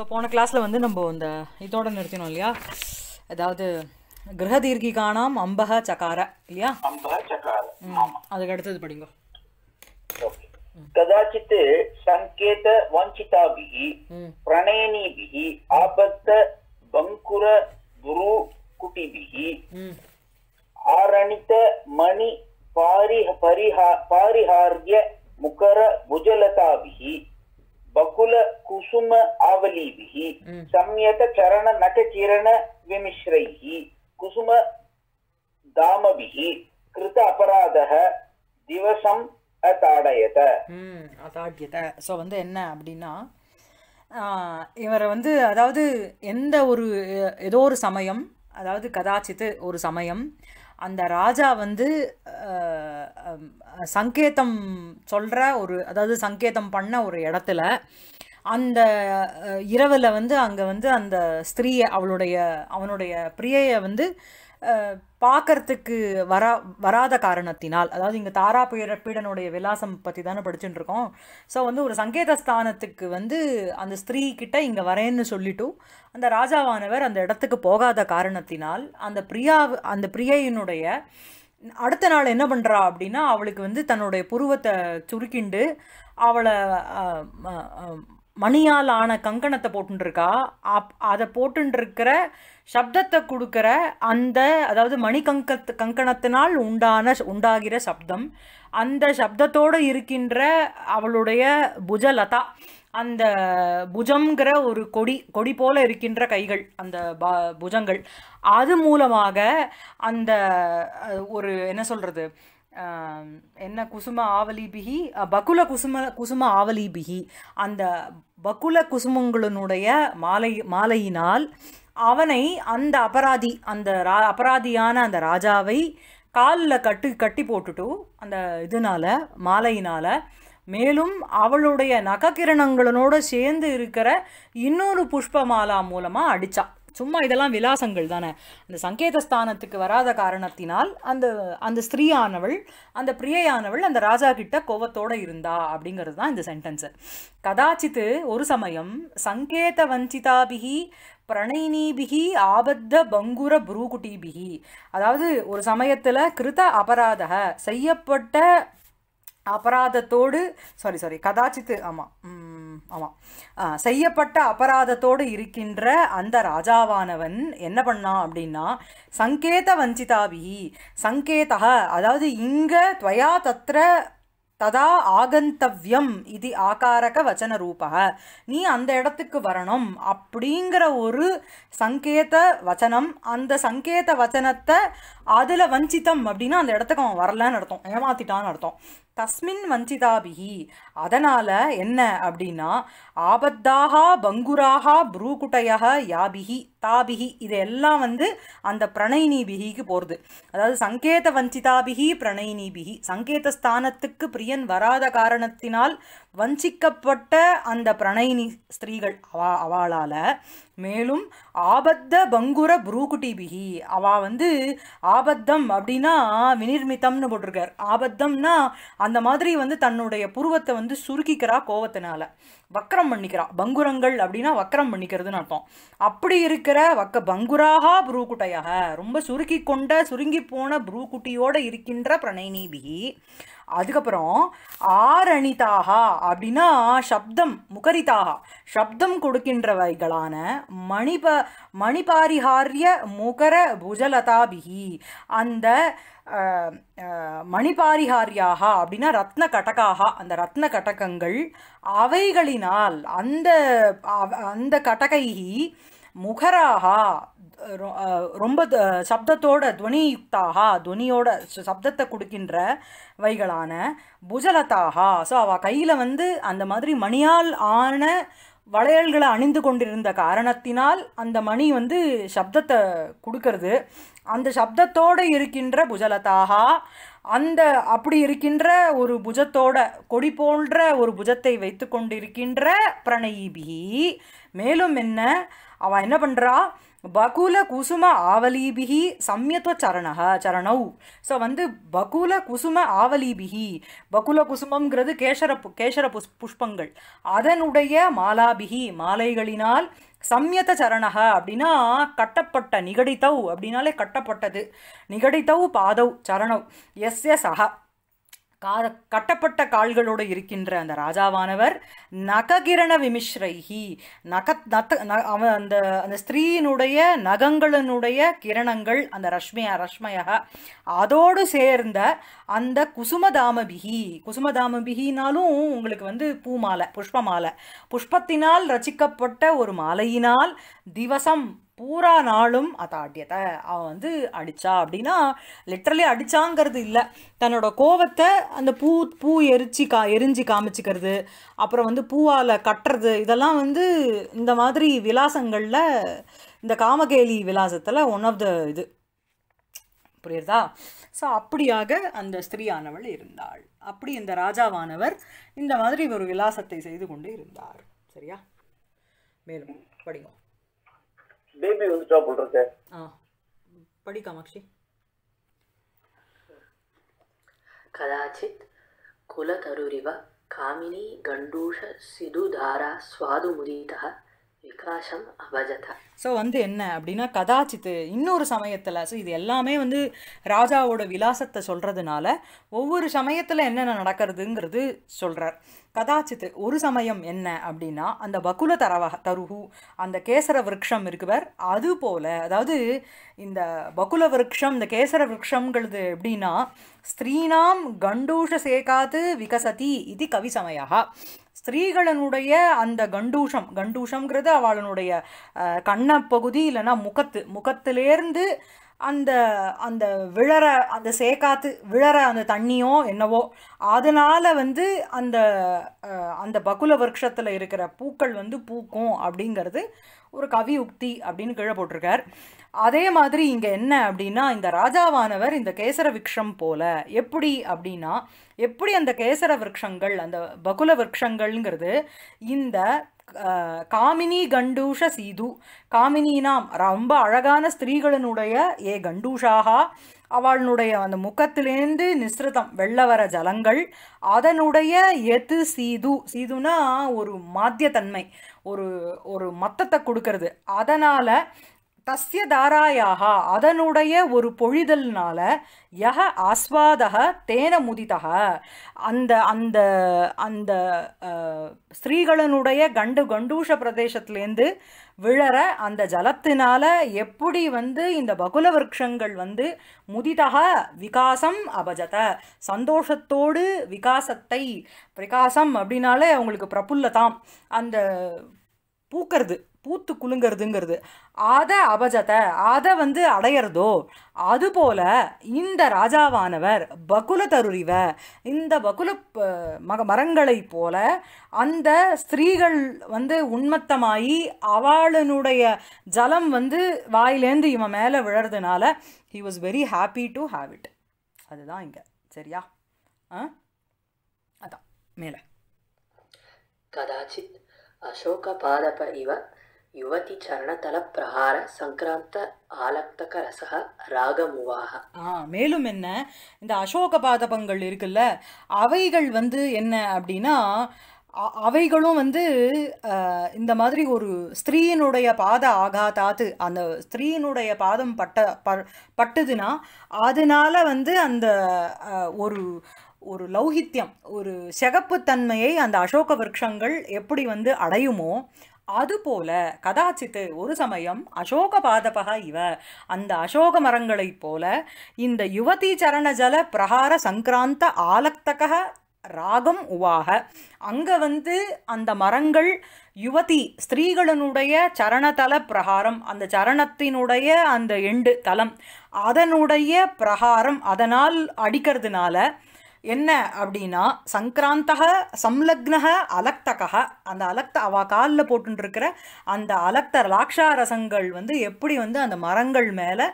so போன கிளாஸில் வந்து நம்ம இந்த இதோட நிறுத்தினோம் இல்லையா அதாவது கிரக தீர்க்கிகானாம் அம்பக சகார இல்லையா அதுக்கு அடுத்தது படிங்க கதாச்சித் சங்கேத வாஞ்சிதாபிகி பிரணயனிபிகி ஆபத்த பங்குர துரு குட்டிபிகி ஆரணித மணி பாரிஹ பரிஹா பாரிஹார்ய முகர புஜலதாபிகி பகுல குசும ఆవలీభిః சம்யத சரண నట చిరణ విమిశ్రైః కుసుమ దామభిః కృత అపరాధః దివసం அதாடயத அதாட்யத ஸோ வந்து என்ன அப்படின்னா இவரை வந்து அதாவது எந்த ஒரு ஏதோ ஒரு சமயம் அதாவது கதாச்சித்து ஒரு சமயம் அந்த ராஜா வந்து சங்கேதம் சொல்கிற ஒரு அதாவது சங்கேதம் பண்ண ஒரு இடத்துல அந்த இரவில் வந்து அங்கே வந்து அந்த ஸ்திரீயை அவளுடைய அவனுடைய பிரியையை வந்து பார்க்கறதுக்கு வரா வராத காரணத்தினால் அதாவது இங்கே தாரா பீட பீடனுடைய விலாசம் பற்றி தானே படிச்சுட்டு இருக்கோம் ஸோ வந்து ஒரு சங்கேதஸ்தானத்துக்கு ஸ்தானத்துக்கு வந்து அந்த ஸ்திரீ கிட்ட இங்கே வரேன்னு சொல்லிட்டும் அந்த ராஜாவானவர் அந்த இடத்துக்கு போகாத காரணத்தினால் அந்த பிரியா அந்த பிரியையினுடைய அடுத்த நாள் என்ன பண்ணுறா அப்படின்னா அவளுக்கு வந்து தன்னுடைய புருவத்தை சுருக்கிண்டு அவளை மணியால் ஆன கங்கணத்தை போட்டுருக்கா அப் அதை போட்டுருக்கிற சப்தத்தை கொடுக்குற அந்த அதாவது மணிகங்கத்து கங்கணத்தினால் உண்டான உண்டாகிற சப்தம் அந்த சப்தத்தோடு இருக்கின்ற அவளுடைய புஜலதா அந்த புஜங்கிற ஒரு கொடி கொடி போல இருக்கின்ற கைகள் அந்த ப புஜங்கள் அது மூலமாக அந்த ஒரு என்ன சொல்கிறது என்ன குசும ஆவலிபிகி பகுல குசும குசும ஆவலிபிகி அந்த பகுல குசுமங்களினுடைய மாலை மாலையினால் அவனை அந்த அபராதி அந்த ரா அபராதியான அந்த ராஜாவை காலில் கட்டு கட்டி போட்டுட்டு அந்த இதனால் மாலையினால் மேலும் அவளுடைய நகக்கிரணங்களோடு சேர்ந்து இருக்கிற இன்னொரு புஷ்ப மாலா மூலமாக அடித்தா சும்மா இதெல்லாம் விலாசங்கள் தானே அந்த சங்கேதஸ்தானத்துக்கு வராத காரணத்தினால் அந்த அந்த ஸ்திரீயானவள் அந்த பிரியையானவள் அந்த ராஜா கிட்ட கோவத்தோடு இருந்தா அப்படிங்கிறது தான் இந்த சென்டென்ஸு கதாச்சித்து ஒரு சமயம் சங்கேத வஞ்சிதாபிகி பிரணயினீபிகி ஆபத்த பங்குர புரூகுட்டிபிகி அதாவது ஒரு சமயத்தில் கிருத அபராத செய்யப்பட்ட அபராதத்தோடு சாரி சாரி கதாச்சித்து ஆமாம் ஆமாம் செய்யப்பட்ட அபராதத்தோடு இருக்கின்ற அந்த ராஜாவானவன் என்ன பண்ணான் அப்படின்னா சங்கேத வஞ்சிதாபிகி சங்கேதா அதாவது இங்கே துவயா தத்திர ததா ஆகந்தவ்யம் இது ஆகாரக வச்சன ரூபா நீ அந்த இடத்துக்கு வரணும் அப்படிங்கிற ஒரு சங்கேத வச்சனம் அந்த சங்கேத வச்சனத்தை அதில் வஞ்சித்தம் அப்படின்னா அந்த இடத்துக்கு அவன் வரலன்னு அர்த்தம் ஏமாத்திட்டான்னு அர்த்தம் தஸ்மின் வஞ்சிதாபிகி அதனால் என்ன அப்படின்னா ஆபத்தாகா பங்குராகா புரூகுட்டையாக யாபிகி தாபிகி இதெல்லாம் வந்து அந்த பிரணயினிபிகிக்கு போகிறது அதாவது சங்கேத வஞ்சிதாபிகி பிரணயினிபிகி சங்கேத ஸ்தானத்துக்கு பிரியன் வராத காரணத்தினால் வஞ்சிக்கப்பட்ட அந்த பிரணயினி ஸ்திரீகள் அவா அவளால் மேலும் ஆபத்த பங்குர புரூகுட்டிபிகி அவா வந்து ஆபத்தம் அப்படின்னா வினிர்மித்தம்னு போட்டிருக்கார் ஆபத்தம்னா அந்த மாதிரி வந்து தன்னுடைய புருவத்தை வந்து சுருக்கிக்கிறா கோவத்தினால வக்கரம் பண்ணிக்கிறா பங்குரங்கள் அப்படின்னா வக்கரம் பண்ணிக்கிறதுன்னு அர்த்தம் அப்படி இருக்கிற வக்க பங்குராக புரூகுட்டையாக ரொம்ப சுருக்கி கொண்ட சுருங்கி போன புரூகுட்டியோடு இருக்கின்ற பிரணைநீபிகி அதுக்கப்புறம் ஆரணிதாகா அப்படின்னா சப்தம் முகரிதாகா சப்தம் கொடுக்கின்றவைகளான மணிப மணிபாரிகாரிய முகர புஜலதாபிகி அந்த மணிபாரிகாரியாக அப்படின்னா ரத்ன கடகாக அந்த ரத்ன கடகங்கள் அவைகளினால் அந்த அந்த கடகைகி முகராக ரொம்ப சப்தத்தோட துவனியுக்தாகா துவனியோட சப்தத்தை கொடுக்கின்ற வைகளான புஜலதாகா ஸோ அவள் கையில் வந்து அந்த மாதிரி மணியால் ஆன வளையல்களை அணிந்து கொண்டிருந்த காரணத்தினால் அந்த மணி வந்து சப்தத்தை கொடுக்கறது அந்த சப்தத்தோடு இருக்கின்ற புஜலதாகா அந்த அப்படி இருக்கின்ற ஒரு புஜத்தோட கொடி போன்ற ஒரு புஜத்தை வைத்து கொண்டிருக்கின்ற பிரணயிபி மேலும் என்ன அவள் என்ன பண்ணுறா பகுல குசும ஆவலீபிகி சம்யத்துவ சரணக சரணௌ ஸோ வந்து பகுல குசும ஆவலீபிகி பகுல குசுமங்கிறது கேசர கேசர புஷ் புஷ்பங்கள் அதனுடைய மாலாபிகி மாலைகளினால் சம்யத சரணக அப்படின்னா கட்டப்பட்ட நிகடித்தவ் அப்படின்னாலே கட்டப்பட்டது நிகடித்தவ் பாதவ் சரணவ் எஸ் எஸ் அஹ கால கட்டப்பட்ட கால்களோடு இருக்கின்ற அந்த ராஜாவானவர் நககிரண விமிஸ்ரைஹி நக நத்த அவன் அந்த அந்த ஸ்திரீயினுடைய நகங்களினுடைய கிரணங்கள் அந்த ரஷ்மியா ரஷ்மய அதோடு சேர்ந்த அந்த குசுமதாமபிகி குசுமதாமபிகினாலும் உங்களுக்கு வந்து பூ மாலை புஷ்ப மாலை புஷ்பத்தினால் ரசிக்கப்பட்ட ஒரு மாலையினால் திவசம் பூரா நாளும் அதை அதாட்டியத்தை அவன் வந்து அடித்தா அப்படின்னா லிட்ரலி அடித்தாங்கிறது இல்லை தன்னோட கோவத்தை அந்த பூ பூ எரிச்சு கா எரிஞ்சு காமிச்சிக்கிறது அப்புறம் வந்து பூவால் கட்டுறது இதெல்லாம் வந்து இந்த மாதிரி விலாசங்களில் இந்த காமகேலி விலாசத்தில் ஒன் ஆஃப் த இது புரியுறதா ஸோ அப்படியாக அந்த ஸ்திரீயானவள் இருந்தாள் அப்படி இந்த ராஜாவானவர் இந்த மாதிரி ஒரு விலாசத்தை செய்து கொண்டு இருந்தார் சரியா மேலும் படிங்க ಕದಚಿತ್ ಕುಲತರುರಿವ ಕಾ ಗಂಡೂಷ ಸಿ விகாசம் அபஜதா ஸோ வந்து என்ன அப்படின்னா கதாச்சித்து இன்னொரு சமயத்தில் ஸோ இது எல்லாமே வந்து ராஜாவோட விலாசத்தை சொல்கிறதுனால ஒவ்வொரு சமயத்தில் என்னென்ன நடக்கிறதுங்கிறது சொல்கிறார் கதாச்சித்து ஒரு சமயம் என்ன அப்படின்னா அந்த பகுல தரவ தருகு அந்த கேசர விரக்ஷம் இருக்குவர் அது போல் அதாவது இந்த பகுல விரக்ஷம் இந்த கேசர விரக்ஷங்கிறது எப்படின்னா ஸ்திரீனாம் கண்டூஷ சேகாத்து விகசதி இது கவி சமயா ஸ்திரீகளனுடைய அந்த கண்டூஷம் கண்டூஷங்கிறது அவளனுடைய கண்ணப்பகுதி இல்லைன்னா முகத்து முகத்திலேருந்து அந்த அந்த விழற அந்த சேக்காத்து விழற அந்த தண்ணியோ என்னவோ அதனால் வந்து அந்த அந்த பகுல விரக்ஷத்தில் இருக்கிற பூக்கள் வந்து பூக்கும் அப்படிங்கிறது ஒரு கவி உக்தி அப்படின்னு கீழே போட்டிருக்கார் அதே மாதிரி இங்கே என்ன அப்படின்னா இந்த ராஜாவானவர் இந்த கேசர விக்ஷம் போல எப்படி அப்படின்னா எப்படி அந்த கேசர விரக்ஷங்கள் அந்த பகுல விரக்ஷங்கள்ங்கிறது இந்த காமினி கண்டூஷ சீது காமினினாம் ரொம்ப அழகான ஸ்திரீகளினுடைய ஏ கண்டூஷாகா அவளுடைய அந்த முகத்திலேந்து நிஸ்ருதம் வெள்ள வர ஜலங்கள் அதனுடைய எது சீது சீதுனா ஒரு மாத்தியத்தன்மை ஒரு ஒரு மத்தத்தை கொடுக்கறது அதனால் தஸ்ய தாராயாக அதனுடைய ஒரு பொழிதல்னால யக ஆஸ்வாதக தேன முதிதக அந்த அந்த அந்த ஸ்திரீகளனுடைய கண்டு கண்டூஷ பிரதேசத்துலேருந்து விழற அந்த ஜலத்தினால எப்படி வந்து இந்த பகுல விரக்ஷங்கள் வந்து முதிதக விகாசம் அபஜத சந்தோஷத்தோடு விகாசத்தை பிரகாசம் அப்படின்னாலே அவங்களுக்கு பிரபுல்லதாம் அந்த பூக்கிறது பூத்து குலுங்கிறதுங்கிறது அதை அபஜத்தை அதை வந்து அடையிறதோ அதுபோல இந்த ராஜாவானவர் பகுல தருரிவ இந்த பகுல மக மரங்களைப் போல அந்த ஸ்திரீகள் வந்து உண்மத்தமாயி அவளனுடைய ஜலம் வந்து வாயிலேந்து இவன் மேலே விழறதுனால he was very happy to have it அதுதான் இங்கே சரியா ஆ அதான் மேலே கதாச்சித் அசோக பாதப இவ யுவதி చరణతల பிரகார சங்கராந்த ஆலப்தக ரசக ராகமுவாக ஆ மேலும் என்ன இந்த அசோக பாதபங்கள் இருக்குல்ல அவைகள் வந்து என்ன அப்படின்னா அவைகளும் வந்து இந்த மாதிரி ஒரு ஸ்திரீயினுடைய பாத ஆகாதாத்து அந்த ஸ்திரீயினுடைய பாதம் பட்ட பட்டுதுன்னா அதனால வந்து அந்த ஒரு ஒரு லௌகித்யம் ஒரு சிகப்புத்தன்மையை அந்த அசோக விரக்ஷங்கள் எப்படி வந்து அடையுமோ அதுபோல கதாச்சித்து ஒரு சமயம் அசோக பாதபகா இவ அந்த அசோக மரங்களைப் போல இந்த யுவதி சரணஜல பிரகார சங்கராந்த ஆலக்தக ராகம் உவாக அங்கே வந்து அந்த மரங்கள் யுவதி ஸ்திரீகளினுடைய சரணதல பிரகாரம் அந்த சரணத்தினுடைய அந்த எண்டு தலம் அதனுடைய பிரகாரம் அதனால் அடிக்கிறதுனால என்ன அப்படின்னா சங்கராந்தக சம்லக்னக அலக்தக அந்த அலக்த அவ காலில் போட்டுருக்கிற அந்த அலக்த லாக்ஷாரசங்கள் வந்து எப்படி வந்து அந்த மரங்கள் மேலே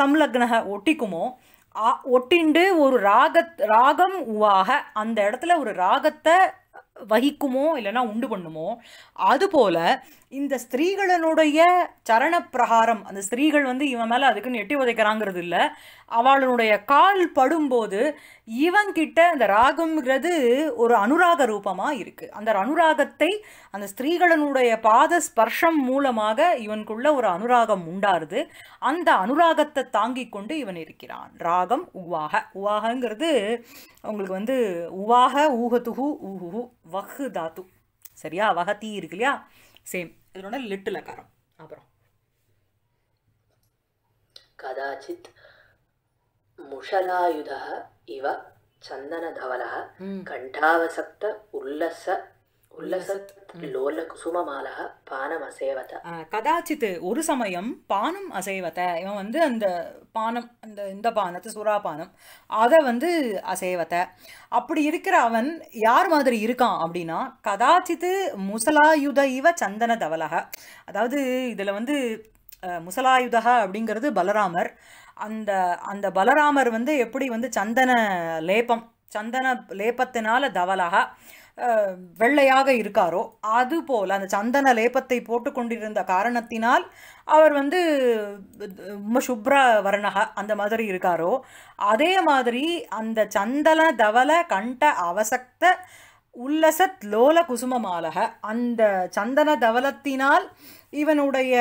சம்லக்னக ஒட்டிக்குமோ ஒட்டிண்டு ஒரு ராக ராகம் உவாக அந்த இடத்துல ஒரு ராகத்தை வகிக்குமோ இல்லைன்னா உண்டு பண்ணுமோ அதுபோல் இந்த ஸ்திரீகளினுடைய சரணப்பிரகாரம் அந்த ஸ்திரீகள் வந்து இவன் மேலே அதுக்குன்னு எட்டி உதைக்கிறாங்கிறது இல்லை அவளுடைய கால் படும்போது இவங்கிட்ட அந்த ராகம்ங்கிறது ஒரு அனுராக ரூபமாக இருக்குது அந்த அனுராகத்தை அந்த ஸ்திரீகளனுடைய பாத ஸ்பர்ஷம் மூலமாக இவனுக்குள்ள ஒரு அனுராகம் உண்டாருது அந்த அனுராகத்தை தாங்கி கொண்டு இவன் இருக்கிறான் ராகம் உவாக உவாகங்கிறது அவங்களுக்கு வந்து உவாக ஊகத்துகு ஊகுகு வஹு தாத்து சரியா வகத்தி இருக்கு இல்லையா சேம் இதனோட லிட்டு லக்காரம் அப்புறம் கதாச்சித் முஷலாயுத இவ சந்தனதவல கண்டாவசக்த உல்லச பானம் கதாச்சித்து ஒரு சமயம் பானம் அசைவத இவன் வந்து அந்த பானம் அந்த இந்த பானத்தை சுறா பானம் அதை வந்து அசைவத அப்படி இருக்கிற அவன் யார் மாதிரி இருக்கான் அப்படின்னா கதாச்சித்து முசலாயுத இவ சந்தன தவலக அதாவது இதில் வந்து முசலாயுதகா அப்படிங்கிறது பலராமர் அந்த அந்த பலராமர் வந்து எப்படி வந்து சந்தன லேபம் சந்தன லேபத்தினால தவலகா வெள்ளையாக இருக்காரோ அதுபோல் அந்த சந்தன லேபத்தை போட்டு கொண்டிருந்த காரணத்தினால் அவர் வந்து ரொம்ப சுப்ர வர்ணக அந்த மாதிரி இருக்காரோ அதே மாதிரி அந்த சந்தன தவல கண்ட அவசக்த உல்லசத் லோல குசுமமாலக அந்த சந்தன தவலத்தினால் இவனுடைய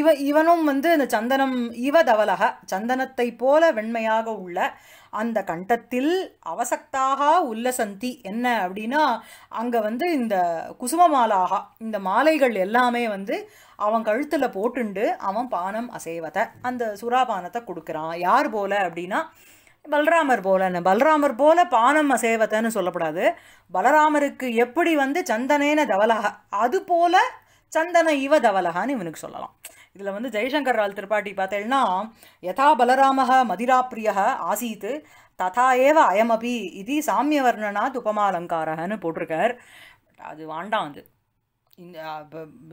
இவ இவனும் வந்து அந்த சந்தனம் இவ தவலக சந்தனத்தை போல வெண்மையாக உள்ள அந்த கண்டத்தில் அவசக்தாக உல்லசந்தி என்ன அப்படின்னா அங்கே வந்து இந்த குசும மாலாகா இந்த மாலைகள் எல்லாமே வந்து அவன் கழுத்தில் போட்டுண்டு அவன் பானம் அசைவத்தை அந்த சுறாபானத்தை கொடுக்குறான் யார் போல அப்படின்னா பலராமர் போலன்னு பலராமர் போல பானம் அசேவத்தைன்னு சொல்லப்படாது பலராமருக்கு எப்படி வந்து சந்தனேன தவலக அது போல சந்தன இவ தவலகான்னு இவனுக்கு சொல்லலாம் இதில் வந்து ஜெய்சங்கர் ரால் திரிபாட்டி பார்த்தேன்னா யதா பலராம மதிராப்பிரிய ஆசீத் ததா ஏவ அயமபி இது சாமியவர்ணனாத் உபமாலங்காரகன்னு போட்டிருக்கார் அது வாண்டாம் அது இந்த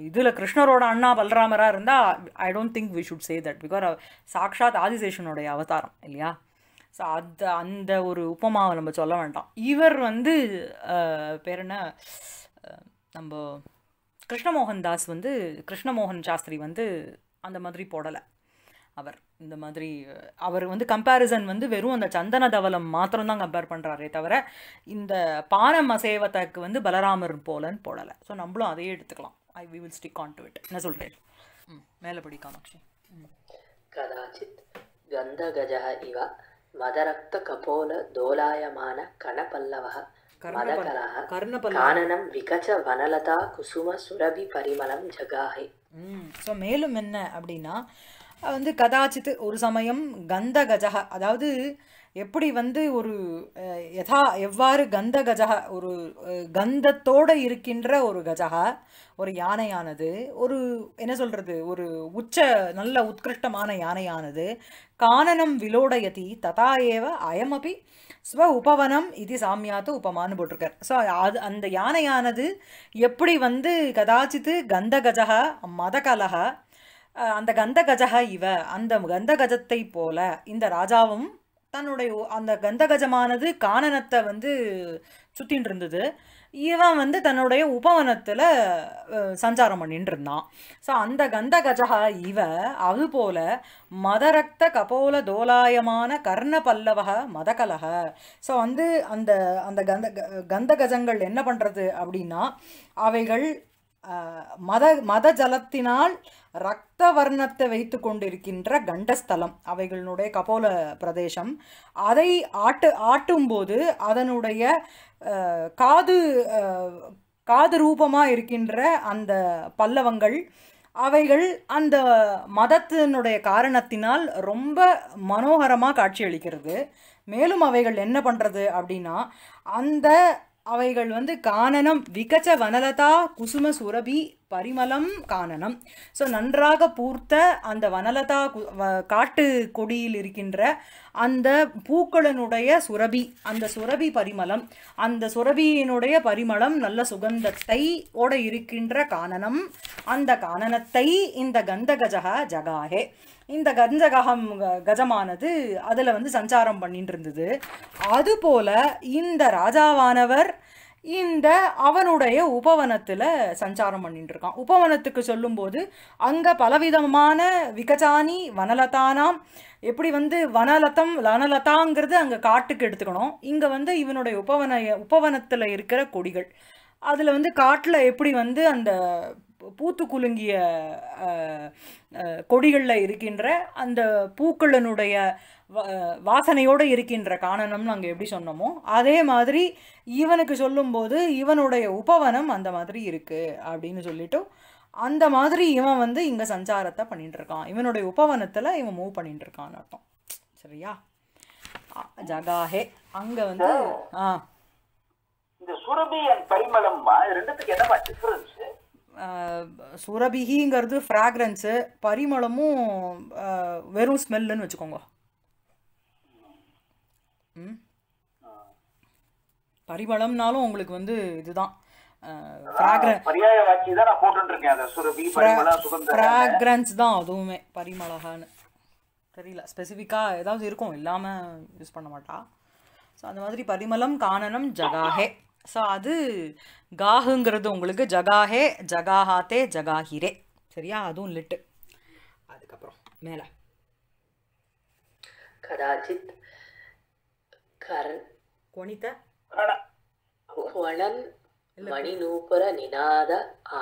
இதில் கிருஷ்ணரோட அண்ணா பலராமராக இருந்தால் I don't think we should say that because சாக்ஷாத் ஆதிசேஷனுடைய அவதாரம் இல்லையா ஸோ அந்த அந்த ஒரு உப்புமாவை நம்ம சொல்ல வேண்டாம் இவர் வந்து பேர் என்ன நம்ம கிருஷ்ணமோகன் தாஸ் வந்து கிருஷ்ணமோகன் சாஸ்திரி வந்து அந்த மாதிரி போடலை அவர் இந்த மாதிரி அவர் வந்து கம்பேரிசன் வந்து வெறும் அந்த சந்தன தவலம் மாத்திரம்தான் கம்பேர் பண்ணுறாரே தவிர இந்த பானம் அசேவத்தக்கு வந்து பலராமர் போலன்னு போடலை ஸோ நம்மளும் அதையே எடுத்துக்கலாம் I we will stick on to it என்ன சொல்கிறேன் ம் படி காமாட்சி கதாச்சித் கந்தகஜ இவ மதரக்த கபோல தோலாயமான கணபல்லவ மதகராக காணனம் விகச்ச வனலதா குசும சுரபி பரிமளம் ஜகாஹே ஸோ மேலும் என்ன அப்படின்னா வந்து கதாச்சித்து ஒரு சமயம் கந்த அதாவது எப்படி வந்து ஒரு யதா எவ்வாறு கந்த கஜகா ஒரு கந்தத்தோடு இருக்கின்ற ஒரு கஜகா ஒரு யானையானது ஒரு என்ன சொல்கிறது ஒரு உச்ச நல்ல உத்கிருஷ்டமான யானையானது காணனம் விலோடயதி ததா ஏவ அயமபி ஸ்வ உபவனம் இது சாமியாத்து உபமானு போட்டிருக்கார் ஸோ அது அந்த யானையானது எப்படி வந்து கதாச்சித்து கந்த கஜக மதகலக அந்த கந்த கஜக இவ அந்த கந்த கஜத்தை போல இந்த ராஜாவும் தன்னுடைய அந்த கந்தகஜமானது காணனத்தை வந்து சுற்றின்னு இருந்தது இவன் வந்து தன்னுடைய உபவனத்தில் சஞ்சாரம் பண்ணிட்டு இருந்தான் ஸோ அந்த கந்த இவ அதுபோல மதரக்த கபோல தோலாயமான கர்ண பல்லவக மதகலக ஸோ வந்து அந்த அந்த கந்த கந்த கஜங்கள் என்ன பண்ணுறது அப்படின்னா அவைகள் மத மத ஜலத்தினால் ரத்த வர்ணத்தை வைத்து கொண்டிருக்கின்ற கண்டஸ்தலம் அவைகளினுடைய கபோல பிரதேசம் அதை ஆட்டு ஆட்டும்போது அதனுடைய காது காது ரூபமாக இருக்கின்ற அந்த பல்லவங்கள் அவைகள் அந்த மதத்தினுடைய காரணத்தினால் ரொம்ப மனோகரமாக காட்சியளிக்கிறது மேலும் அவைகள் என்ன பண்ணுறது அப்படின்னா அந்த அவைகள் வந்து காணனம் விகச்ச வனலதா குசும சுரபி பரிமளம் காணனம் ஸோ நன்றாக பூர்த்த அந்த வனலதா காட்டு கொடியில் இருக்கின்ற அந்த பூக்களினுடைய சுரபி அந்த சுரபி பரிமளம் அந்த சுரபியினுடைய பரிமளம் நல்ல சுகந்தத்தை ஓட இருக்கின்ற காணனம் அந்த காணனத்தை இந்த கந்தகஜகா ஜகாகே இந்த கஞ்சகம் கஜமானது அதில் வந்து சஞ்சாரம் பண்ணிட்டு இருந்தது அதுபோல் இந்த ராஜாவானவர் இந்த அவனுடைய உபவனத்தில் சஞ்சாரம் பண்ணிட்டு இருக்கான் உபவனத்துக்கு சொல்லும்போது அங்கே பலவிதமான விகஜானி வனலதானாம் எப்படி வந்து வனலதம் வனலதாங்கிறது அங்கே காட்டுக்கு எடுத்துக்கணும் இங்கே வந்து இவனுடைய உபவன உபவனத்தில் இருக்கிற கொடிகள் அதில் வந்து காட்டில் எப்படி வந்து அந்த பூத்து குலுங்கிய கொடிகளில் இருக்கின்ற அந்த பூக்களினுடைய வாசனையோடு இருக்கின்ற காணனம்னு நாங்கள் எப்படி சொன்னோமோ அதே மாதிரி இவனுக்கு சொல்லும்போது இவனுடைய உபவனம் அந்த மாதிரி இருக்குது அப்படின்னு சொல்லிட்டு அந்த மாதிரி இவன் வந்து இங்கே சஞ்சாரத்தை பண்ணிட்டு இருக்கான் இவனுடைய உபவனத்தில் இவன் மூவ் பண்ணிட்டு இருக்கான் அர்த்தம் சரியா ஜகாஹே அங்கே வந்து ஆ இந்த சுரபி அண்ட் ரெண்டுத்துக்கு என்னமா டிஃபரன்ஸ் சுரபிகிங்கிறது ஃப்ராக்ரன்ஸு பரிமளமும் வெறும் ஸ்மெல்லுன்னு வச்சுக்கோங்க பரிமளம்னாலும் உங்களுக்கு வந்து இதுதான் ஃப்ராக்ரன்ஸ் தான் அதுவுமே பரிமளகான்னு தெரியல ஸ்பெசிஃபிக்காக ஏதாவது இருக்கும் இல்லாமல் யூஸ் பண்ண மாட்டா ஸோ அந்த மாதிரி பரிமளம் காணனம் ஜகாஹே ஸோ அது காஹுங்கிறது உங்களுக்கு ஜகாஹே ஜகாஹாத்தே ஜகாஹிரே சரியா அதுவும் லிட்டு அதுக்கப்புறம் மேலே கதாச்சித் கரண் கொணித வளன் மணிநூபுர நிநாத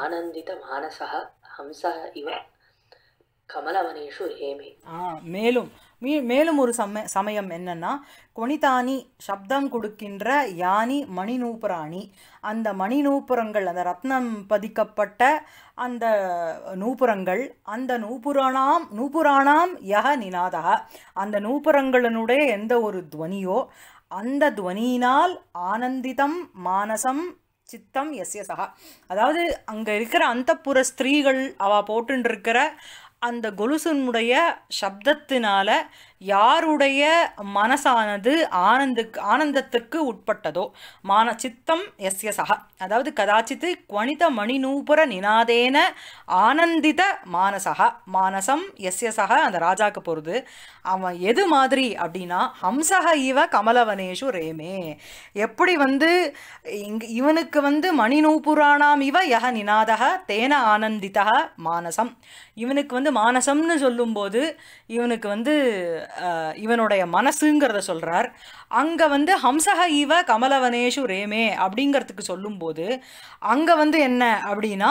ஆனந்தித மானசா ஹம்ச இவ கமலவனேஷு ஹேமே மேலும் மீ மேலும் ஒரு சம சமயம் என்னன்னா கொனிதானி சப்தம் கொடுக்கின்ற யானி மணிநூபுராணி அந்த மணி நூபுரங்கள் அந்த ரத்னம் பதிக்கப்பட்ட அந்த நூபுரங்கள் அந்த நூபுராணாம் நூபுராணாம் யக நினாதா அந்த நூபுரங்களினுடைய எந்த ஒரு துவனியோ அந்த துவனியினால் ஆனந்திதம் மானசம் சித்தம் எஸ் எஸ் அதாவது அங்கே இருக்கிற அந்த புற ஸ்திரீகள் அவ போட்டுருக்கிற அந்த கொலுசுனுடைய சப்தத்தினால யாருடைய மனசானது ஆனந்து ஆனந்தத்துக்கு உட்பட்டதோ மான சித்தம் எஸ் எஸ் சக அதாவது கதாச்சித்து மணி மணிநூபுர நினாதேன ஆனந்தித மானசக மானசம் எஸ் எஸ் சக அந்த ராஜாக்கு போகிறது அவன் எது மாதிரி அப்படின்னா ஹம்சக இவ கமலவனேஷு ரேமே எப்படி வந்து இங்கு இவனுக்கு வந்து நூபுராணாம் இவ யக நினாதக தேன ஆனந்திதக மானசம் இவனுக்கு வந்து மானசம்னு சொல்லும்போது இவனுக்கு வந்து இவனுடைய மனசுங்கிறத சொல்கிறார் அங்கே வந்து ஹம்சக ஈவ கமலவனேஷு ரேமே அப்படிங்கிறதுக்கு சொல்லும்போது அங்கே வந்து என்ன அப்படின்னா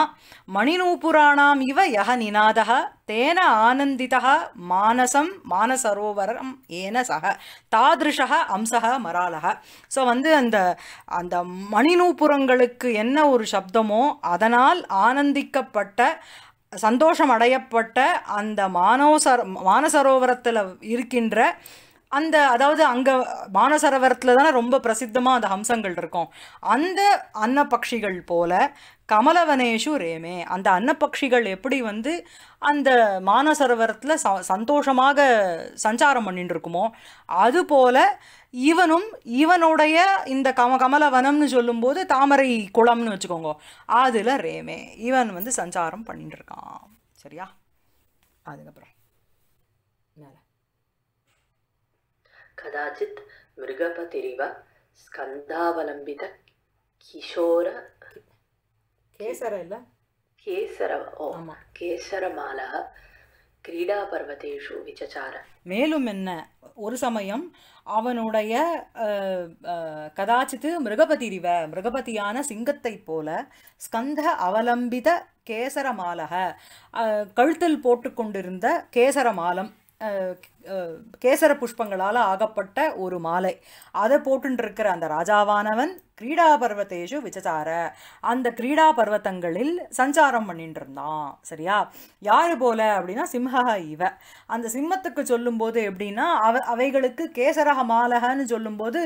மணிநூபுராணாம் இவ யக நினாதக தேன ஆனந்திதா மானசம் மானசரோவரம் ஏன சக தாதிருஷக அம்சக மராலக ஸோ வந்து அந்த அந்த மணிநூபுரங்களுக்கு என்ன ஒரு சப்தமோ அதனால் ஆனந்திக்கப்பட்ட சந்தோஷம் அடையப்பட்ட அந்த மானோசர மானசரோவரத்தில் இருக்கின்ற அந்த அதாவது அங்கே மானசரோவரத்தில் தானே ரொம்ப பிரசித்தமாக அந்த அம்சங்கள் இருக்கும் அந்த அன்னப்பக்ஷிகள் போல கமலவனேஷு ரேமே அந்த அன்னப்பக்ஷிகள் எப்படி வந்து அந்த மானசரோவரத்தில் ச சந்தோஷமாக சஞ்சாரம் பண்ணிட்டு இருக்குமோ அதுபோல் இவனும் இவனுடைய இந்த கம கமலவனம்னு சொல்லும்போது தாமரை குளம்னு வச்சுக்கோங்க அதில் ரேமே இவன் வந்து சஞ்சாரம் பண்ணிட்டு இருக்கான் சரியா அதுக்கப்புறம் மேலே கதாச்சித் மிருகபதிரிவ ஸ்கந்தாவலம்பித கிஷோர கேசர இல்ல கேசர ஓ கேசரமாலா கிரீடா பர்வதேஷு விசச்சார மேலும் என்ன ஒரு சமயம் அவனுடைய கதாச்சித்து மிருகபதி ரிவ மிருகபதியான சிங்கத்தை போல ஸ்கந்த அவலம்பித கேசரமாலக கழுத்தில் போட்டுக்கொண்டிருந்த கேசரமாலம் கேசர புஷ்பங்களால் ஆகப்பட்ட ஒரு மாலை அதை போட்டுருக்கிற அந்த ராஜாவானவன் கிரீடா பர்வத்தேஷு விசச்சார அந்த கிரீடா பர்வத்தங்களில் சஞ்சாரம் பண்ணிட்டு இருந்தான் சரியா யாரு போல அப்படின்னா சிம்ஹக இவ அந்த சிம்மத்துக்கு சொல்லும்போது எப்படின்னா அவ அவைகளுக்கு கேசரக மாலகன்னு சொல்லும்போது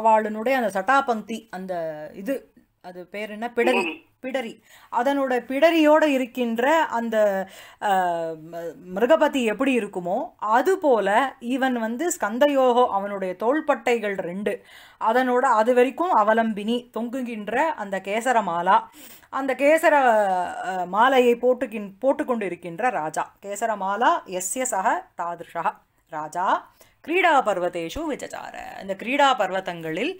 அவளுடைய அந்த சட்டாபங்கி அந்த இது அது பேர் என்ன பிடரி பிடரி அதனோட பிடரியோடு இருக்கின்ற அந்த மிருகபதி எப்படி இருக்குமோ அதுபோல இவன் வந்து ஸ்கந்தயோகோ அவனுடைய தோள்பட்டைகள் ரெண்டு அதனோட அது வரைக்கும் அவலம்பினி தொங்குகின்ற அந்த கேசர மாலா அந்த கேசர மாலையை போட்டுக்கின் போட்டுக்கொண்டு இருக்கின்ற ராஜா கேசர மாலா எஸ்ய சக தாதிருஷா ராஜா கிரீடா பர்வத்தேஷு விஜச்சார இந்த கிரீடா பர்வத்தங்களில்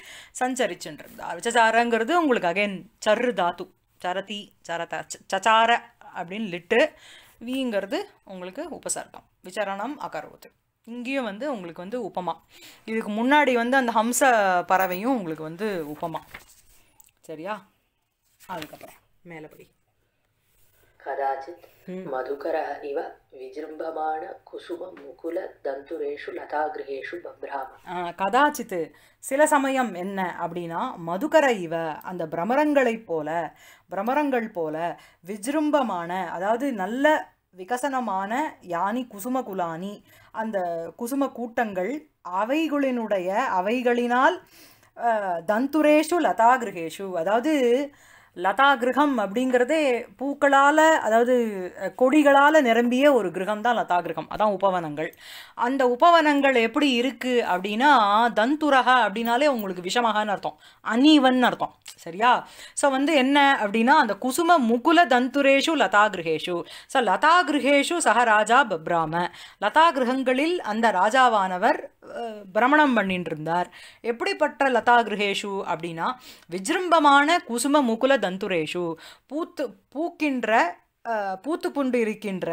சஞ்சரிச்சுட்டு இருந்தார் விஜச்சாரங்கிறது உங்களுக்கு அகைன் சர்ரு தாத்து சரதி சரத சச்சார அப்படின்னு லிட்டு வீங்கிறது உங்களுக்கு உபசர்க்கம் விசாரணம் அகர்வத்து இங்கேயும் வந்து உங்களுக்கு வந்து உப்பமா இதுக்கு முன்னாடி வந்து அந்த ஹம்ச பறவையும் உங்களுக்கு வந்து உப்பமா சரியா அதுக்கப்புறம் மேலபடி படி கதாச்சித் இவ ఇవ విజృంభమాణ முகுல தந்துரேஷு லதா లతాగృహేషు பப்ராம கதாச்சித்து சில சமயம் என்ன அப்படின்னா மதுகர இவ அந்த பிரமரங்களைப் போல பிரமரங்கள் போல விஜிரும்பமான அதாவது நல்ல விகசனமான யானி குசும குலானி அந்த குசும கூட்டங்கள் அவைகளினுடைய அவைகளினால் தந்துரேஷு லதாகிருகேஷு அதாவது லதா கிரகம் அப்படிங்கிறதே பூக்களால் அதாவது கொடிகளால் நிரம்பிய ஒரு கிரகம் தான் லதா கிரகம் அதான் உபவனங்கள் அந்த உபவனங்கள் எப்படி இருக்குது அப்படின்னா தந்துரக அப்படின்னாலே உங்களுக்கு விஷமகான்னு அர்த்தம் அனீவன் அர்த்தம் சரியா ஸோ வந்து என்ன அப்படின்னா அந்த குசும முகுல தந்துரேஷு லதா கிரகேஷு ஸோ லதா கிரகேஷு சக ராஜா பப்ராம லதா கிரகங்களில் அந்த ராஜாவானவர் பிரமணம் பண்ணிட்டு இருந்தார் எப்படிப்பட்ட லதா கிரகேஷு அப்படின்னா விஜிரும்பமான குசும முகுல தந்துரேஷு பூத்து பூக்கின்ற பூத்து கொண்டு இருக்கின்ற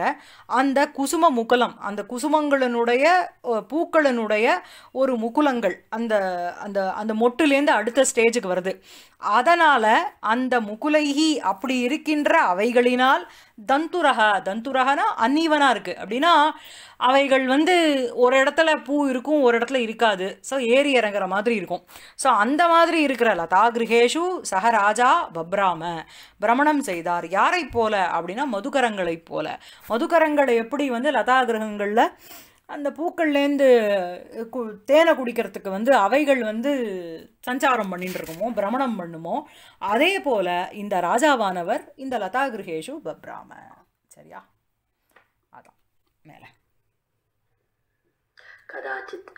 அந்த குசும முகுலம் அந்த குசுமங்களினுடைய பூக்களினுடைய ஒரு முகுலங்கள் அந்த அந்த அந்த மொட்டுலேருந்து அடுத்த ஸ்டேஜுக்கு வருது அதனால் அந்த முகுலைகி அப்படி இருக்கின்ற அவைகளினால் தந்துரக தந்துரகனா அன்னீவனாக இருக்குது அப்படின்னா அவைகள் வந்து ஒரு இடத்துல பூ இருக்கும் ஒரு இடத்துல இருக்காது ஸோ ஏறி இறங்குற மாதிரி இருக்கும் ஸோ அந்த மாதிரி இருக்கிற லதா கிரகேஷு சஹராஜா பப்ராம பிரமணம் செய்தார் யாரை போல அப்படின்னா மதுகரங்களைப் போல மதுகரங்களை எப்படி வந்து லதா கிரகங்களில் அந்த பூக்கள்லேருந்து கு தேனை குடிக்கிறதுக்கு வந்து அவைகள் வந்து சஞ்சாரம் பண்ணிட்டு இருக்குமோ பிரமணம் பண்ணுமோ அதே போல் இந்த ராஜாவானவர் இந்த லதா கிருஹேஷு பப்ராம சரியா அதான் மேலே கதாச்சித்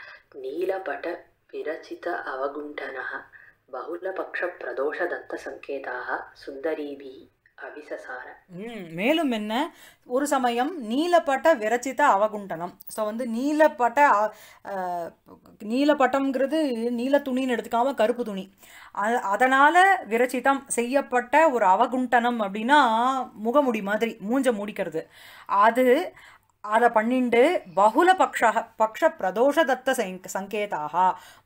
நீலபட விரச்சித அவகுண்டன பகுலபக்ஷ பிரதோஷ தத்த சங்கேதாக சுந்தரீபி மேலும் என்ன ஒரு சமயம் நீலப்பட்ட விரச்சித அவகுண்டனம் ஸோ வந்து நீலப்பட்ட நீலப்பட்டம்ங்கிறது நீல துணின்னு எடுத்துக்காம கருப்பு துணி அதனால் விரச்சிதம் செய்யப்பட்ட ஒரு அவகுண்டனம் அப்படின்னா முகமுடி மாதிரி மூஞ்ச முடிக்கிறது அது அதை பண்ணிண்டு பகுல பக்ஷ பக்ஷ பிரதோஷ தத்த சங்கேதாக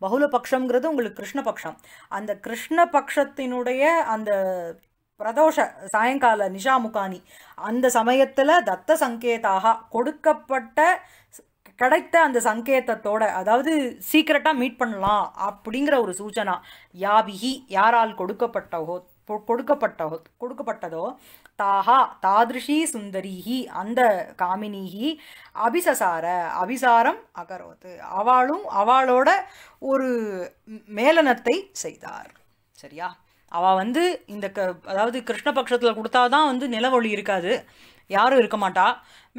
பகுல பக்ஷங்கிறது உங்களுக்கு கிருஷ்ணபக்ஷம் அந்த கிருஷ்ணபக்ஷத்தினுடைய அந்த பிரதோஷ சாயங்கால நிஷா முகானி அந்த சமயத்தில் தத்த சங்கேதாக கொடுக்கப்பட்ட கிடைத்த அந்த சங்கேத்தத்தோட அதாவது சீக்கிரட்டாக மீட் பண்ணலாம் அப்படிங்கிற ஒரு சூச்சனா யாபிகி யாரால் கொடுக்கப்பட்டவோ கொடுக்கப்பட்ட கொடுக்கப்பட்டதோ தாஹா தாதிருஷி சுந்தரிஹி அந்த காமினிஹி அபிசசார அபிசாரம் அகரோத்து அவளும் அவளோட ஒரு மேலனத்தை செய்தார் சரியா அவள் வந்து இந்த க அதாவது கிருஷ்ணபக்ஷத்தில் கொடுத்தா தான் வந்து நிலவொளி இருக்காது யாரும் இருக்க மாட்டா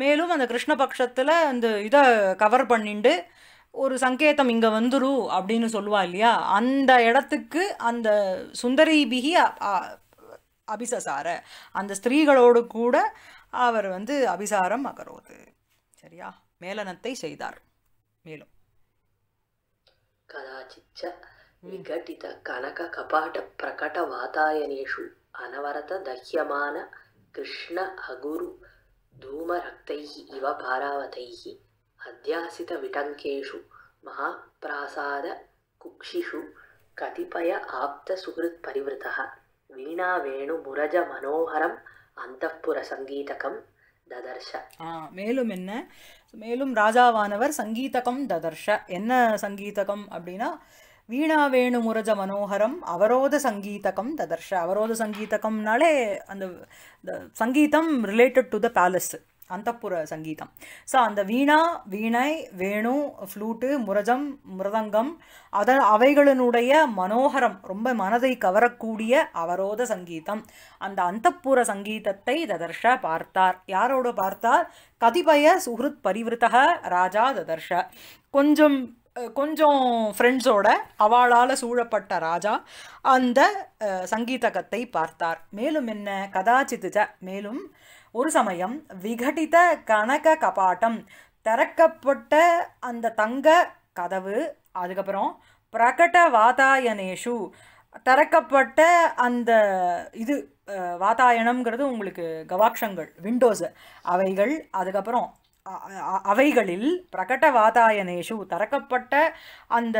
மேலும் அந்த கிருஷ்ணபக்ஷத்தில் அந்த இதை கவர் பண்ணிட்டு ஒரு சங்கேதம் இங்கே வந்துடும் அப்படின்னு சொல்லுவா இல்லையா அந்த இடத்துக்கு அந்த சுந்தரி பிகி அபிசசார அந்த ஸ்திரீகளோடு கூட அவர் வந்து அபிசாரம் அகரோது சரியா மேலனத்தை செய்தார் மேலும் கதாச்சிச்ச विघटितकनककपाटप्रकटवातायनेषु अनवरतदह्यमान कृष्ण अगुरु धूमरक्तैः इव भारावतैः अध्यासितविटङ्केषु महाप्रासादकुक्षिषु कतिपय आप्तसुहृत्परिवृतः வீணாவேணுமுரஜமனோகரம் அந்தப்புர சங்கீதகம் ததர்ஷ மேலும் என்ன மேலும் ராஜாவானவர் சங்கீதகம் ததர்ஷ என்ன சங்கீதகம் அப்படின்னா முரஜ மனோகரம் அவரோத சங்கீதகம் ததர்ஷ அவரோத சங்கீதகம்னாலே அந்த சங்கீதம் ரிலேட்டட் டு த பேலஸ் அந்தப்புற சங்கீதம் ஸோ அந்த வீணா வீணை வேணு ஃப்ளூட்டு முரஜம் மிருதங்கம் அத அவைகளினுடைய மனோகரம் ரொம்ப மனதை கவரக்கூடிய அவரோத சங்கீதம் அந்த அந்தப்புற சங்கீதத்தை ததர்ஷ பார்த்தார் யாரோட பார்த்தார் கதிபய சுஹ்ருத் பரிவிருத்தக ராஜா ததர்ஷ கொஞ்சம் கொஞ்சம் ஃப்ரெண்ட்ஸோட அவளால் சூழப்பட்ட ராஜா அந்த சங்கீதகத்தை பார்த்தார் மேலும் என்ன கதாச்சித்துஜ மேலும் ஒரு சமயம் விகடித கனக கபாட்டம் திறக்கப்பட்ட அந்த தங்க கதவு அதுக்கப்புறம் பிரகட வாதாயனேஷு திறக்கப்பட்ட அந்த இது வாதாயனம்ங்கிறது உங்களுக்கு கவாக்ஷங்கள் விண்டோஸு அவைகள் அதுக்கப்புறம் அவைகளில் பிரகடவாதாயனேஷு தரக்கப்பட்ட அந்த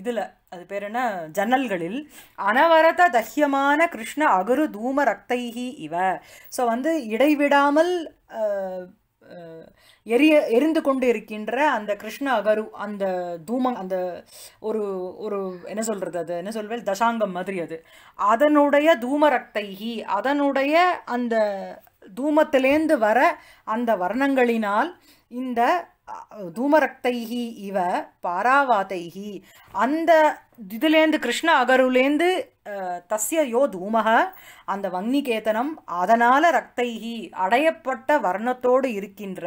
இதில் அது பேர் என்ன ஜன்னல்களில் அனவரத தஹ்யமான கிருஷ்ண அகுரு தூம ரக்தைஹி இவ ஸோ வந்து இடைவிடாமல் எரிய எரிந்து கொண்டு இருக்கின்ற அந்த கிருஷ்ண அகரு அந்த தூம அந்த ஒரு ஒரு என்ன சொல்கிறது அது என்ன சொல்வேன் தசாங்கம் மாதிரி அது அதனுடைய தூம ரக்தைஹி அதனுடைய அந்த தூமத்திலேந்து வர அந்த வர்ணங்களினால் இந்த தூமரக்தைகி இவ பாராவாதைகி அந்த இதுலேருந்து கிருஷ்ண அகருலேருந்து தஸ்ய யோ தூமக அந்த கேத்தனம் அதனால் ரக்தைகி அடையப்பட்ட வர்ணத்தோடு இருக்கின்ற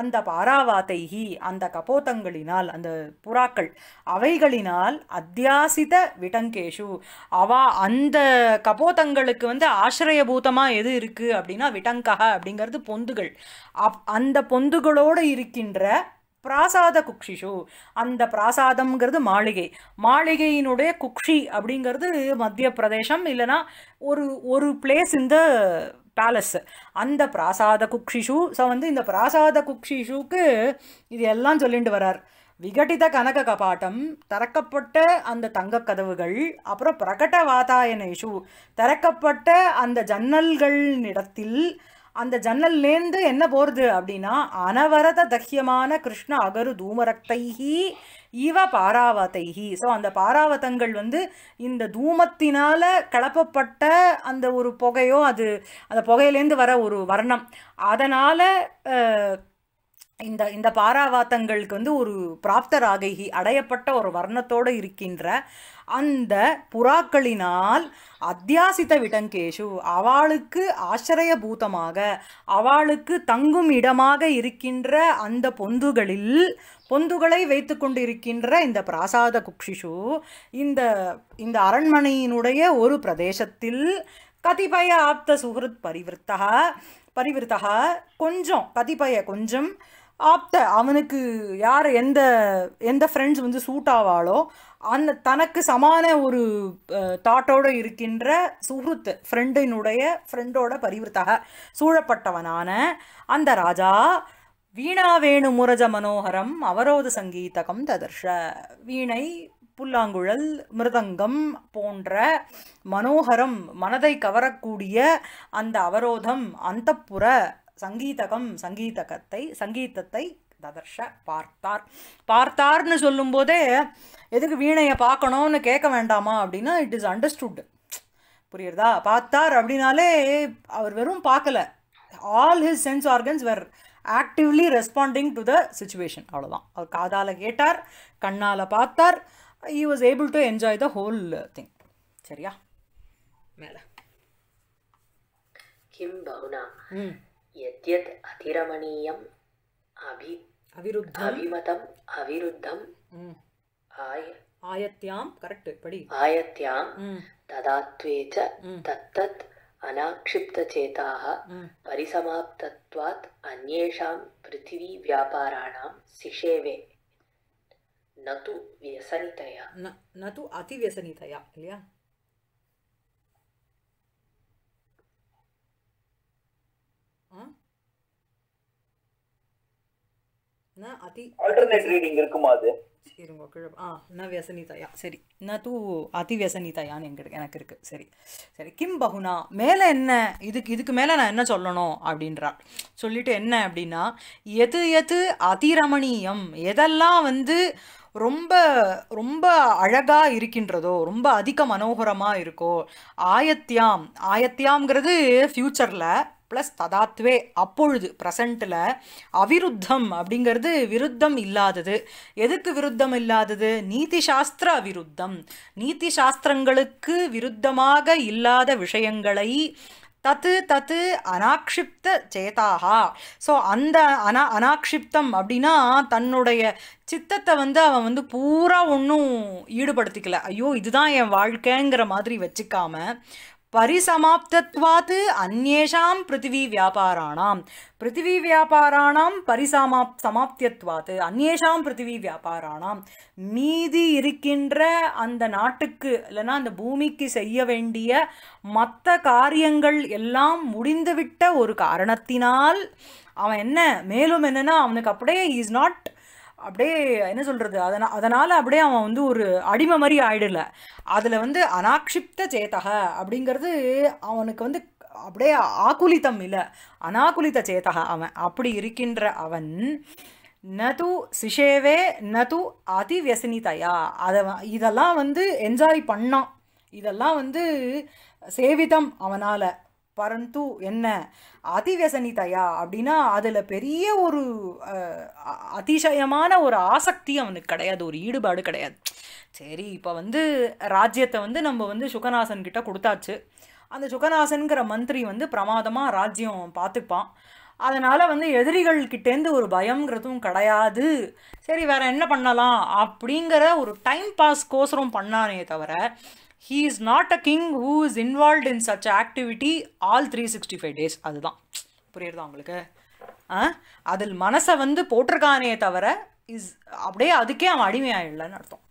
அந்த பாராவாத்தைகி அந்த கபோத்தங்களினால் அந்த புறாக்கள் அவைகளினால் அத்தியாசித விடங்கேஷு அவா அந்த கபோத்தங்களுக்கு வந்து ஆசிரயபூதமாக எது இருக்குது அப்படின்னா விட்டங்கக அப்படிங்கிறது பொந்துகள் அப் அந்த பொந்துகளோடு இருக்கின்ற பிராசாத குக்ஷிஷு அந்த பிராசாதம்ங்கிறது மாளிகை மாளிகையினுடைய குக்ஷி அப்படிங்கிறது மத்திய பிரதேசம் இல்லைனா ஒரு ஒரு பிளேஸ் இந்த பேலஸ் அந்த பிராசாத குக்ஷிஷு ஸோ வந்து இந்த பிராசாத குக்ஷிஷுக்கு இது எல்லாம் சொல்லிட்டு வரார் விகட்டித கனக கபாட்டம் திறக்கப்பட்ட அந்த தங்க கதவுகள் அப்புறம் பிரகட வாதாயனேஷு திறக்கப்பட்ட அந்த ஜன்னல்கள் இடத்தில் அந்த ஜன்னல்லேருந்து என்ன போகிறது அப்படின்னா அனவரத தக்கியமான கிருஷ்ண அகரு தூமரக்தைஹி இவ பாராவதைஹி ஸோ அந்த பாராவதங்கள் வந்து இந்த தூமத்தினால் கலப்பப்பட்ட அந்த ஒரு புகையோ அது அந்த புகையிலேருந்து வர ஒரு வர்ணம் அதனால் இந்த இந்த பாராவாத்தங்களுக்கு வந்து ஒரு பிராப்த ராகைகி அடையப்பட்ட ஒரு வர்ணத்தோடு இருக்கின்ற அந்த புறாக்களினால் அத்தியாசித்த விடங்கேஷு அவளுக்கு பூதமாக அவளுக்கு தங்கும் இடமாக இருக்கின்ற அந்த பொந்துகளில் பொந்துகளை வைத்து கொண்டிருக்கின்ற இருக்கின்ற இந்த பிராசாத குக்ஷிஷு இந்த இந்த அரண்மனையினுடைய ஒரு பிரதேசத்தில் கதிபய ஆப்த சுகிருத் பரிவிருத்தா பரிவிருத்தா கொஞ்சம் கதிபய கொஞ்சம் ஆப்த அவனுக்கு யார் எந்த எந்த ஃப்ரெண்ட்ஸ் வந்து சூட் ஆவாளோ அந்த தனக்கு சமான ஒரு தாட்டோடு இருக்கின்ற சுஹுத் ஃப்ரெண்டினுடைய ஃப்ரெண்டோட பரிவிற்தாக சூழப்பட்டவனான அந்த ராஜா வீணா வேணு முரஜ மனோகரம் அவரோத சங்கீதகம் ததர்ஷ வீணை புல்லாங்குழல் மிருதங்கம் போன்ற மனோகரம் மனதை கவரக்கூடிய அந்த அவரோதம் அந்த புற சங்கீதகம் சங்கீதகத்தை சங்கீதத்தை ததர்ஷ பார்த்தார் பார்த்தார்னு சொல்லும்போதே எதுக்கு வீணையை பார்க்கணும்னு கேட்க வேண்டாமா அப்படின்னா இட் இஸ் அண்டர்ஸ்டுட் புரியுறதா பார்த்தார் அப்படின்னாலே அவர் வெறும் பார்க்கல all his sense organs were actively responding to the situation அவ்வளோதான் அவர் காதால் கேட்டார் கண்ணால் பார்த்தார் he was able to enjoy the whole thing சரியா மேலே கிம் பவுனா यद्यत् अतिरमणीयम् अभि அவிருத்தம் அவிமதம் அவிருத்தம் ஆய ஆயத்யாம் கரெக்ட் படி ஆயத்யாம் ததாத்வேச்ச தத்தத் அநாக்ஷிப்தச்சேதாக பரிசமாப்தத்வாத் அந்நேஷாம் பிருத்திவி வியாபாராணாம் சிஷேவே நது வியசனிதயா நது அதிவியசனிதயா இல்லையா சரி நான் தூ எங்களுக்கு எனக்கு சரி சரி கிம் பகுனா மேலே என்ன இதுக்கு இதுக்கு மேலே நான் என்ன சொல்லணும் என்ன அப்படின்னா எது எது எதெல்லாம் வந்து ரொம்ப ரொம்ப அழகாக இருக்கின்றதோ ரொம்ப அதிக மனோகரமாக இருக்கோ ஆயத்தியாம் ஆயத்தியாம்ங்கிறது ஃப்யூச்சரில் ப்ளஸ் ததாத்வே அப்பொழுது ப்ரசண்ட்டில் அவிருத்தம் அப்படிங்கிறது விருத்தம் இல்லாதது எதுக்கு விருத்தம் இல்லாதது நீதி சாஸ்திர அவிருத்தம் நீதி சாஸ்திரங்களுக்கு விருத்தமாக இல்லாத விஷயங்களை தத்து தத்து அனாக்ஷிப்த சேதாகா ஸோ அந்த அனா அனாக்ஷிப்தம் அப்படின்னா தன்னுடைய சித்தத்தை வந்து அவன் வந்து பூரா ஒன்றும் ஈடுபடுத்திக்கல ஐயோ இதுதான் என் வாழ்க்கைங்கிற மாதிரி வச்சுக்காம பரிசமாப்தத்வாத் அந்நேஷாம் பிருத்திவி வியாபாராணாம் பிருத்திவி வியாபாராணாம் பரிசமா சமாப்தியத்வாத்து அந்நேஷாம் பிருத்திவி வியாபாராணாம் மீதி இருக்கின்ற அந்த நாட்டுக்கு இல்லைனா அந்த பூமிக்கு செய்ய வேண்டிய மற்ற காரியங்கள் எல்லாம் முடிந்துவிட்ட ஒரு காரணத்தினால் அவன் என்ன மேலும் என்னன்னா அவனுக்கு அப்படியே இஸ் நாட் அப்படியே என்ன சொல்கிறது அதனால் அதனால் அப்படியே அவன் வந்து ஒரு அடிமை மாதிரி ஆயிடல அதில் வந்து அனாக்ஷிப்த சேத்தக அப்படிங்கிறது அவனுக்கு வந்து அப்படியே ஆக்குலித்தம் இல்லை அனாக்குலித்த சேத்தக அவன் அப்படி இருக்கின்ற அவன் நது சிஷேவே நது அதிவெசனிதையா அதை இதெல்லாம் வந்து என்ஜாய் பண்ணான் இதெல்லாம் வந்து சேவிதம் அவனால் பரந்து என்ன அதிவசனிதையா அப்படின்னா அதில் பெரிய ஒரு அதிசயமான ஒரு ஆசக்தி அவனுக்கு கிடையாது ஒரு ஈடுபாடு கிடையாது சரி இப்போ வந்து ராஜ்யத்தை வந்து நம்ம வந்து சுகநாசன் கிட்ட கொடுத்தாச்சு அந்த சுகநாசன்கிற மந்திரி வந்து பிரமாதமாக ராஜ்யம் பார்த்துப்பான் அதனால் வந்து எதிரிகள் கிட்டேருந்து ஒரு பயங்கிறதும் கிடையாது சரி வேறு என்ன பண்ணலாம் அப்படிங்கிற ஒரு டைம் பாஸ் கோசரம் பண்ணானே தவிர he is not a king who is involve in such activity all three sixty five days அதுதான் புரியுறதா உங்களுக்கு அதில் மனசை வந்து போட்டிருக்கானே தவிர இஸ் அப்படியே அதுக்கே அவன் அடிமையாயிடலன்னு அர்த்தம்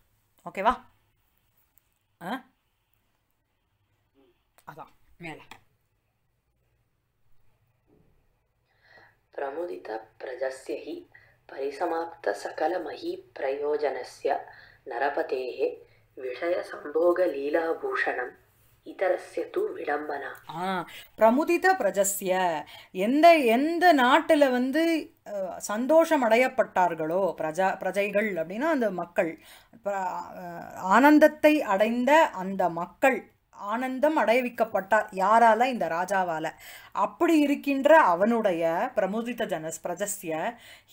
ஓகேவா ஆ அதான் மேலே பிரமுதித பிரஜஸ்ய பரிசமாப்த சகல மகி பிரயோஜனஸ்ய நரபதேகே विषयसम्भोगलीलाभूषणम् இதரஸ்ய தூ விடம்பனா ஆ பிரமுதித பிரஜஸ்ய எந்த எந்த நாட்டில் வந்து சந்தோஷம் அடையப்பட்டார்களோ பிரஜா பிரஜைகள் அப்படின்னா அந்த மக்கள் ஆனந்தத்தை அடைந்த அந்த மக்கள் ஆனந்தம் அடைவிக்கப்பட்டார் யாரால இந்த ராஜாவால அப்படி இருக்கின்ற அவனுடைய பிரமுதித ஜனஸ் பிரஜஸ்ய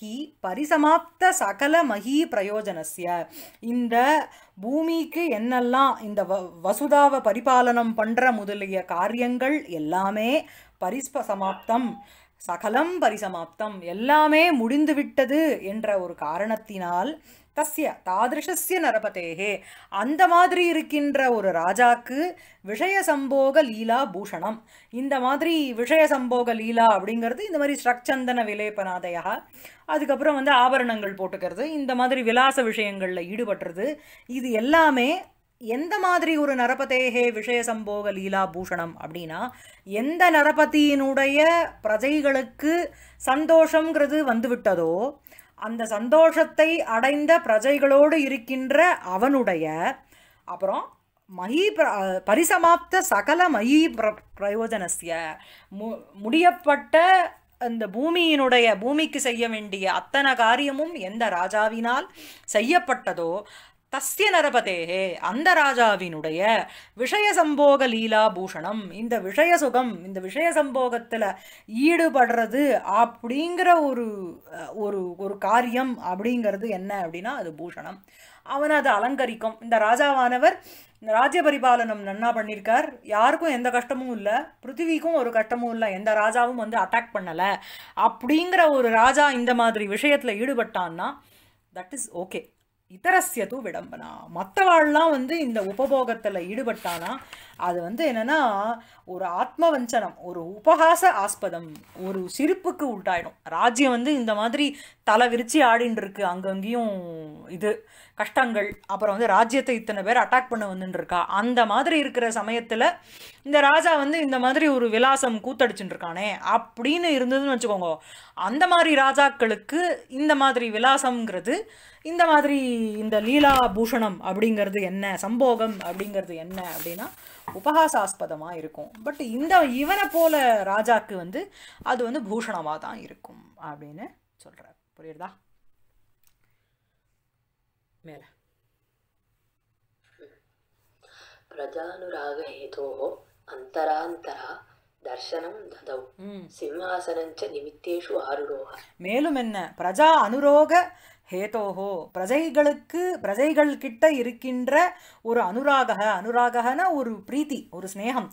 ஹி பரிசமாப்த சகல மகி பிரயோஜனஸ்ய இந்த பூமிக்கு என்னெல்லாம் இந்த வ வசுதாவை பரிபாலனம் பண்ணுற முதலிய காரியங்கள் எல்லாமே பரிஸ்ப சமாப்தம் சகலம் பரிசமாப்தம் எல்லாமே முடிந்துவிட்டது என்ற ஒரு காரணத்தினால் தஸ்ய தாதிருஷ்ய நரபதேகே அந்த மாதிரி இருக்கின்ற ஒரு ராஜாக்கு விஷய சம்போக லீலா பூஷணம் இந்த மாதிரி விஷய சம்போக லீலா அப்படிங்கிறது இந்த மாதிரி ஸ்ரக்சந்தன விலேபநாதையா அதுக்கப்புறம் வந்து ஆபரணங்கள் போட்டுக்கிறது இந்த மாதிரி விலாச விஷயங்களில் ஈடுபட்டுறது இது எல்லாமே எந்த மாதிரி ஒரு நரபதேகே விஷய சம்போக லீலா பூஷணம் அப்படின்னா எந்த நரபதியினுடைய பிரஜைகளுக்கு சந்தோஷங்கிறது வந்துவிட்டதோ அந்த சந்தோஷத்தை அடைந்த பிரஜைகளோடு இருக்கின்ற அவனுடைய அப்புறம் மகி பரிசமாப்த சகல மகி பிர பிரயோஜனசிய மு முடியப்பட்ட அந்த பூமியினுடைய பூமிக்கு செய்ய வேண்டிய அத்தனை காரியமும் எந்த ராஜாவினால் செய்யப்பட்டதோ தஸ்ய நரபதேகே அந்த ராஜாவினுடைய விஷய சம்போக லீலா பூஷணம் இந்த விஷய சுகம் இந்த விஷய சம்போகத்தில் ஈடுபடுறது அப்படிங்கிற ஒரு ஒரு ஒரு காரியம் அப்படிங்கிறது என்ன அப்படின்னா அது பூஷணம் அவன் அதை அலங்கரிக்கும் இந்த ராஜாவானவர் ராஜ்ய பரிபாலனம் நன்னா பண்ணியிருக்கார் யாருக்கும் எந்த கஷ்டமும் இல்லை பிருத்திவிக்கும் ஒரு கஷ்டமும் இல்லை எந்த ராஜாவும் வந்து அட்டாக் பண்ணலை அப்படிங்கிற ஒரு ராஜா இந்த மாதிரி விஷயத்தில் ஈடுபட்டான்னா தட் இஸ் ஓகே இதரஸ்ய விடம்பனா மற்றவாள்லாம் வந்து இந்த உபபோகத்தில் ஈடுபட்டானா அது வந்து என்னென்னா ஒரு ஆத்ம வஞ்சனம் ஒரு உபகாச ஆஸ்பதம் ஒரு சிரிப்புக்கு உள்டாயிடும் ராஜ்யம் வந்து இந்த மாதிரி தலை விரிச்சு ஆடின்னு இருக்கு அங்கங்கேயும் இது கஷ்டங்கள் அப்புறம் வந்து ராஜ்யத்தை இத்தனை பேர் அட்டாக் பண்ண வந்துட்டுருக்கா அந்த மாதிரி இருக்கிற சமயத்தில் இந்த ராஜா வந்து இந்த மாதிரி ஒரு விலாசம் கூத்தடிச்சுட்டு இருக்கானே அப்படின்னு இருந்ததுன்னு வச்சுக்கோங்க அந்த மாதிரி ராஜாக்களுக்கு இந்த மாதிரி விலாசம்ங்கிறது இந்த மாதிரி இந்த லீலா பூஷணம் அப்படிங்கிறது என்ன சம்போகம் அப்படிங்கிறது என்ன அப்படின்னா உபகாசாஸ்பதமாக இருக்கும் பட் இந்த இவனை போல ராஜாக்கு வந்து அது வந்து பூஷணமாக தான் இருக்கும் அப்படின்னு சொல்கிறார் புரியுதா மேலே பிரஜானுராக ஹேதோஹோ அந்தராந்தரா தர்சனம் ததௌ சிம்ஹாசனஞ்ச நிமித்தேஷு ஆருரோக மேலும் என்ன பிரஜா அனுரோக ஹேதோஹோ பிரஜைகளுக்கு பிரஜைகள் கிட்ட இருக்கின்ற ஒரு அனுராக அனுராகன ஒரு பிரீத்தி ஒரு ஸ்னேகம்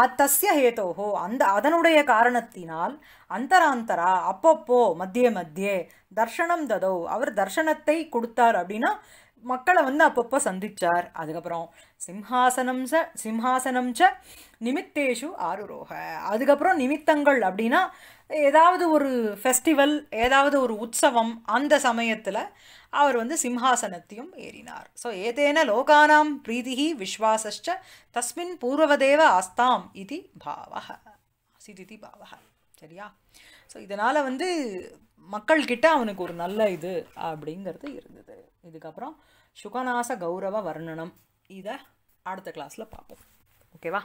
ஆத்தஸ்ய ஹேதோஹோ அந்த அதனுடைய காரணத்தினால் அந்தராந்தரா அப்பப்போ மத்திய மத்தியே தர்ஷனம் ததோ அவர் தர்ஷனத்தை கொடுத்தார் அப்படின்னா மக்களை வந்து அப்பப்போ சந்தித்தார் அதுக்கப்புறம் சிம்ஹாசனம் ச சிம்ஹாசனம் ச நிமித்தேஷு ஆருரோக அதுக்கப்புறம் நிமித்தங்கள் அப்படின்னா ஏதாவது ஒரு ஃபெஸ்டிவல் ஏதாவது ஒரு உற்சவம் அந்த சமயத்தில் அவர் வந்து சிம்ஹாசனத்தையும் ஏறினார் ஸோ ஏதேன லோகானாம் பிரீதிகி விஸ்வாசஷ்ட தஸ்மின் பூர்வதேவ ஆஸ்தாம் இது பாவக அசிதி பாவக சரியா ஸோ இதனால் வந்து மக்கள்கிட்ட அவனுக்கு ஒரு நல்ல இது அப்படிங்கிறது இருந்தது இதுக்கப்புறம் சுகநாச கௌரவ வர்ணனம் இதை அடுத்த கிளாஸில் பார்ப்போம் ஓகேவா